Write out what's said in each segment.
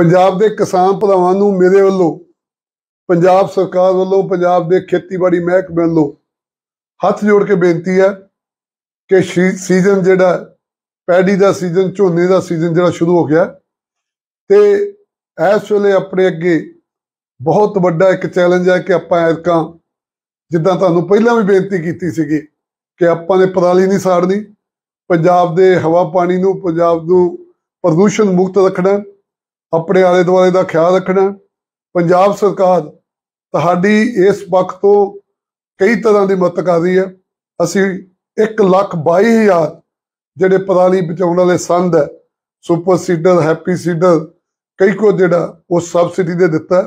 ਪੰਜਾਬ ਦੇ ਕਿਸਾਨ ਭਰਾਵਾਂ ਨੂੰ ਮੇਰੇ ਵੱਲੋਂ ਪੰਜਾਬ ਸਰਕਾਰ ਵੱਲੋਂ ਪੰਜਾਬ ਦੇ ਖੇਤੀਬਾੜੀ ਮਹਿਕਮੇ ਵੱਲੋਂ ਹੱਥ ਜੋੜ ਕੇ ਬੇਨਤੀ ਹੈ ਕਿ ਸੀਜ਼ਨ ਜਿਹੜਾ ਪੈਡੀ ਦਾ ਸੀਜ਼ਨ ਝੋਨੇ ਦਾ ਸੀਜ਼ਨ ਜਿਹੜਾ ਸ਼ੁਰੂ ਹੋ ਗਿਆ ਤੇ ਇਸ ਵੇਲੇ ਆਪਣੇ ਅੱਗੇ ਬਹੁਤ ਵੱਡਾ ਇੱਕ ਚੈਲੰਜ ਹੈ ਕਿ ਆਪਾਂ ਐਤਕਾਂ ਜਿੱਦਾਂ ਤੁਹਾਨੂੰ ਪਹਿਲਾਂ ਵੀ ਬੇਨਤੀ ਕੀਤੀ ਸੀਗੀ ਕਿ ਆਪਾਂ ਨੇ ਪਰਾਲੀ ਨਹੀਂ ਸਾੜਨੀ ਪੰਜਾਬ ਦੇ ਹਵਾ ਪਾਣੀ ਨੂੰ ਪੰਜਾਬ ਨੂੰ ਪ੍ਰਦੂਸ਼ਣ ਮੁਕਤ ਰੱਖਣਾ ਆਪਣੇ ਆਲੇ ਦੁਆਲੇ ਦਾ ਖਿਆਲ ਰੱਖਣਾ ਪੰਜਾਬ ਸਰਕਾਰ ਤੁਹਾਡੀ ਇਸ ਪੱਖ ਤੋਂ ਕਈ ਤਰ੍ਹਾਂ ਦੀ ਮਦਦ ਕਰ ਰਹੀ ਹੈ ਅਸੀਂ 1 ਲੱਖ ਜਿਹੜੇ ਪਰਾਲੀ ਬਚਾਉਣ ਵਾਲੇ ਸੰਦ ਹੈ ਸੁਪਰ ਸੀਡਰ ਹੈਪੀ ਸੀਡਰ ਕਈ ਕੋ ਜਿਹੜਾ ਉਹ ਸਬਸਿਡੀ ਦੇ ਦਿੱਤਾ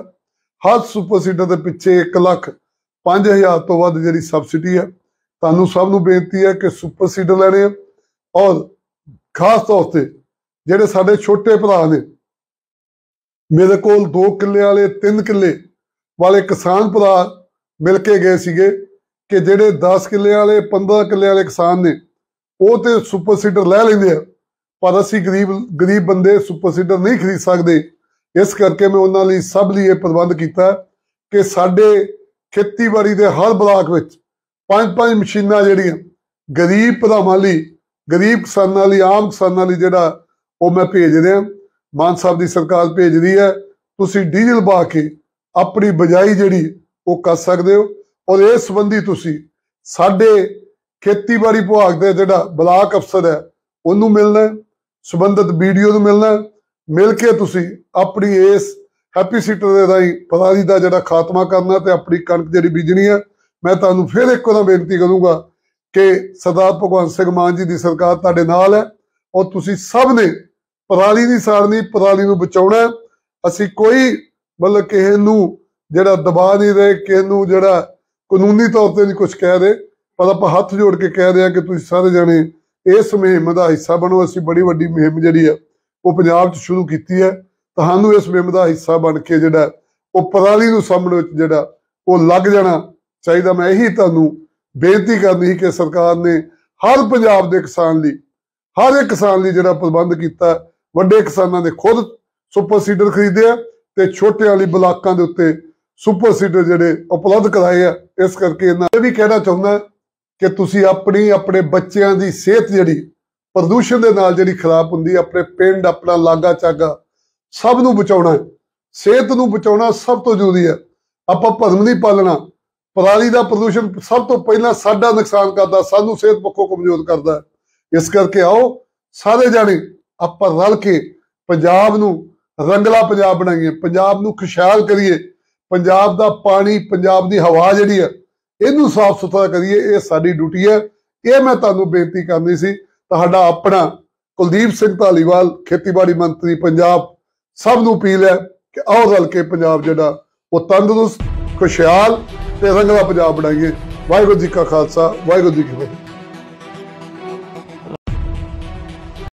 ਹਰ ਸੁਪਰ ਸੀਡਰ ਦੇ ਪਿੱਛੇ 1 ਲੱਖ 5000 ਤੋਂ ਵੱਧ ਜਿਹੜੀ ਸਬਸਿਡੀ ਹੈ ਤੁਹਾਨੂੰ ਸਭ ਨੂੰ ਬੇਨਤੀ ਹੈ ਕਿ ਸੁਪਰ ਸੀਡਰ ਲੈਣੇ ਔਰ ਖਾਸ ਤੌਰ ਤੇ ਜਿਹੜੇ ਸਾਡੇ ਛੋਟੇ ਭਰਾ ਨੇ ਮੇਰੇ ਕੋਲ 2 ਕਿੱਲੇ ਵਾਲੇ 3 ਕਿੱਲੇ ਵਾਲੇ ਕਿਸਾਨ ਭਰਾ ਮਿਲ ਕੇ ਗਏ ਸੀਗੇ ਕਿ ਜਿਹੜੇ 10 ਕਿੱਲੇ ਵਾਲੇ 15 ਕਿੱਲੇ ਵਾਲੇ ਕਿਸਾਨ ਨੇ ਉਹ ਤੇ ਸੁਪਰ ਸੀਡਰ ਲੈ ਲੈਂਦੇ ਆ ਪਰ ਅਸੀਂ ਗਰੀਬ ਗਰੀਬ ਬੰਦੇ ਸੁਪਰ ਸੀਡਰ ਨਹੀਂ ਖਰੀਦ ਸਕਦੇ ਇਸ ਕਰਕੇ ਮੈਂ ਉਹਨਾਂ ਲਈ ਸਭ ਲਈ ਇਹ ਪ੍ਰਬੰਧ ਕੀਤਾ ਕਿ ਸਾਡੇ ਖੇਤੀਬਾੜੀ ਦੇ ਹਰ ਬਲਾਕ ਵਿੱਚ ਪੰਜ ਪੰਜ ਮਸ਼ੀਨਾਂ ਜਿਹੜੀਆਂ ਗਰੀਬ ਭਰਾਵਾਂ ਲਈ ਗਰੀਬ ਕਿਸਾਨਾਂ ਲਈ ਆਮ ਕਿਸਾਨਾਂ ਲਈ ਜਿਹੜਾ ਉਹ ਮੈਂ ਭੇਜ ਰਿਹਾ ਮਾਨ ਸਾਹਿਬ ਦੀ ਸਰਕਾਰ ਭੇਜਦੀ ਹੈ ਤੁਸੀਂ ਡੀਜ਼ਲ ਪਾ ਕੇ ਆਪਣੀ ਬਜਾਈ ਜਿਹੜੀ ਉਹ ਕਰ ਸਕਦੇ ਹੋ ਔਰ ਇਸ ਸੰਬੰਧੀ ਤੁਸੀਂ ਸਾਡੇ ਖੇਤੀਬਾੜੀ ਵਿਭਾਗ ਦੇ ਜਿਹੜਾ ਬਲਾਕ ਅਫਸਰ ਹੈ ਉਹਨੂੰ ਮਿਲਣਾ ਸਬੰਧਤ ਵੀਡੀਓ ਨੂੰ ਮਿਲਣਾ ਮਿਲ ਕੇ ਤੁਸੀਂ ਆਪਣੀ ਇਸ ਹੈਪੀ ਸੀਟਰ ਦੇ ਰਾਹੀਂ ਪਰਾਲੀ ਦਾ ਜਿਹੜਾ ਖਾਤਮਾ ਕਰਨਾ ਤੇ ਆਪਣੀ ਕਣਕ ਜਿਹੜੀ ਬੀਜਣੀ ਹੈ ਮੈਂ ਤੁਹਾਨੂੰ ਫਿਰ ਇੱਕ ਵਾਰ ਬੇਨਤੀ ਕਰੂੰਗਾ ਕਿ ਸਰਦਾਰ ਭਗਵੰਤ ਸਿੰਘ ਮਾਨ ਜੀ ਦੀ ਸਰਕਾਰ ਤੁਹਾਡੇ ਨਾਲ ਹੈ ਔਰ ਤੁਸੀਂ ਸਭ ਨੇ ਪਰਾਲੀ ਨਹੀਂ ਸਾੜਨੀ ਪਰਾਲੀ ਨੂੰ ਬਚਾਉਣਾ ਅਸੀਂ ਕੋਈ ਮਤਲਬ ਕਿਸੇ ਨੂੰ ਜਿਹੜਾ ਦਬਾ ਨਹੀਂ ਰਹੇ ਕਿਸੇ ਨੂੰ ਜਿਹੜਾ ਕਾਨੂੰਨੀ ਤੌਰ ਤੇ ਨਹੀਂ ਕੁਝ ਕਹਿ ਰਹੇ ਪਰ ਆਪਾਂ ਹੱਥ ਜੋੜ ਕੇ ਕਹਿ ਰਹੇ ਆ ਕਿ ਤੁਸੀਂ ਸਾਰੇ ਜਣੇ ਇਸ ਮਹਿਮ ਦਾ ਹਿੱਸਾ ਬਣੋ ਅਸੀਂ ਬੜੀ ਵੱਡੀ ਮਹਿਮ ਜਿਹੜੀ ਆ ਉਹ ਪੰਜਾਬ 'ਚ ਸ਼ੁਰੂ ਕੀਤੀ ਹੈ ਤੁਹਾਨੂੰ ਇਸ ਮਹਿਮ ਦਾ ਹਿੱਸਾ ਬਣ ਕੇ ਜਿਹੜਾ ਉਹ ਪਰਾਲੀ ਨੂੰ ਸਾਹਮਣੇ ਵਿੱਚ ਜਿਹੜਾ ਉਹ ਲੱਗ ਜਾਣਾ ਚਾਹੀਦਾ ਮੈਂ ਇਹੀ ਤੁਹਾਨੂੰ ਬੇਨਤੀ ਕਰਨੀ ਹੈ ਕਿ ਸਰਕਾਰ ਨੇ ਹਰ ਪੰਜਾਬ ਦੇ ਕਿਸਾਨ ਲਈ ਹਰ ਇੱਕ ਕਿਸਾਨ ਲਈ ਜਿਹੜਾ ਪ੍ਰਬੰਧ ਕੀਤਾ ਵੱਡੇ ਕਿਸਾਨਾਂ ਨੇ ਖੁਦ ਸੁਪਰ ਸੀਡਰ ਖਰੀਦੇ ਆ ਤੇ ਛੋਟੇ ਵਾਲੀ ਬਲਾਕਾਂ ਦੇ ਉੱਤੇ ਸੁਪਰ ਸੀਡਰ ਜਿਹੜੇ ਉਪਲਬਧ ਕਰਾਏ ਆ ਇਸ ਕਰਕੇ ਇਹਨਾਂ ਇਹ ਵੀ ਕਹਿਣਾ ਚਾਹੁੰਦਾ ਕਿ ਤੁਸੀਂ ਆਪਣੀ ਆਪਣੇ ਬੱਚਿਆਂ ਦੀ ਸਿਹਤ ਜਿਹੜੀ ਪ੍ਰਦੂਸ਼ਣ ਦੇ ਨਾਲ ਜਿਹੜੀ ਖਰਾਬ ਹੁੰਦੀ ਆਪਣੇ ਪਿੰਡ ਆਪਣਾ ਲਾਗਾ ਚਾਗਾ ਸਭ ਨੂੰ ਬਚਾਉਣਾ ਸਿਹਤ ਨੂੰ ਬਚਾਉਣਾ ਸਭ ਤੋਂ ਜ਼ਰੂਰੀ ਹੈ ਆਪਾਂ ਭਰਮ ਨਹੀਂ ਪਾਲਣਾ ਪਰਾਲੀ ਦਾ ਪ੍ਰਦੂਸ਼ਣ ਸਭ ਤੋਂ ਪਹਿਲਾਂ ਸਾਡਾ ਨੁਕਸਾਨ ਕਰਦਾ ਸਾਨੂੰ ਸਿਹਤ ਪੱਖੋਂ ਕਮਜ਼ੋਰ ਕਰਦਾ ਇਸ ਕਰਕੇ ਆਓ ਸਾਰੇ ਜਾਣੇ ਆਪਾਂ ਰਲ ਕੇ ਪੰਜਾਬ ਨੂੰ ਰੰਗਲਾ ਪੰਜਾਬ ਬਣਾਈਏ ਪੰਜਾਬ ਨੂੰ ਖੁਸ਼ਹਾਲ ਕਰੀਏ ਪੰਜਾਬ ਦਾ ਪਾਣੀ ਪੰਜਾਬ ਦੀ ਹਵਾ ਜਿਹੜੀ ਹੈ ਇਹਨੂੰ ਸਾਫ਼ ਸੁਥਰਾ ਕਰੀਏ ਇਹ ਸਾਡੀ ਡਿਊਟੀ ਹੈ ਇਹ ਮੈਂ ਤੁਹਾਨੂੰ ਬੇਨਤੀ ਕਰਨੀ ਸੀ ਤੁਹਾਡਾ ਆਪਣਾ ਕੁਲਦੀਪ ਸਿੰਘ ਧਾਲੀਵਾਲ ਖੇਤੀਬਾੜੀ ਮੰਤਰੀ ਪੰਜਾਬ ਸਭ ਨੂੰ ਅਪੀਲ ਹੈ ਕਿ ਆਓ ਰਲ ਕੇ ਪੰਜਾਬ ਜਿਹੜਾ ਉਹ ਤੰਦਰੁਸਤ ਖੁਸ਼ਹਾਲ ਤੇ ਰੰਗਲਾ ਪੰਜਾਬ ਬਣਾਈਏ ਵਾਹਿਗੁਰੂ ਜੀ ਕਾ ਖਾਲਸਾ ਵਾਹਿਗੁਰੂ ਜੀ ਕੀ ਫਤਿਹ